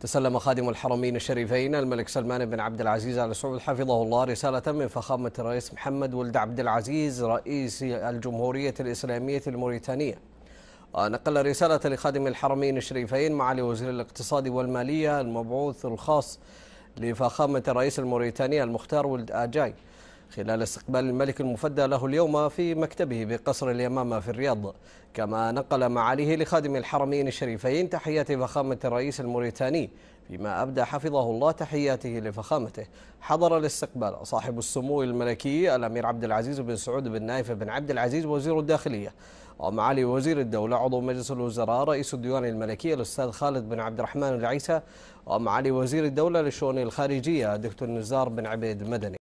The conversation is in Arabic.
تسلم خادم الحرمين الشريفين الملك سلمان بن عبد العزيز ال سعود حفظه الله رسالة من فخامة الرئيس محمد ولد عبد العزيز رئيس الجمهورية الإسلامية الموريتانية نقل رسالة لخادم الحرمين الشريفين معالي وزير الاقتصاد والمالية المبعوث الخاص لفخامة الرئيس الموريتاني المختار ولد آجاي خلال استقبال الملك المفدى له اليوم في مكتبه بقصر اليمامة في الرياض كما نقل معاليه لخادم الحرمين الشريفين تحيات فخامة الرئيس الموريتاني فيما أبدى حفظه الله تحياته لفخامته حضر الاستقبال صاحب السمو الملكي الأمير عبد العزيز بن سعود بن نايف بن عبد العزيز وزير الداخلية ومعالي وزير الدولة عضو مجلس الوزراء رئيس الديوان الملكي الأستاذ خالد بن عبد الرحمن العيسى ومعالي وزير الدولة للشؤون الخارجية دكتور نزار بن عبيد مدني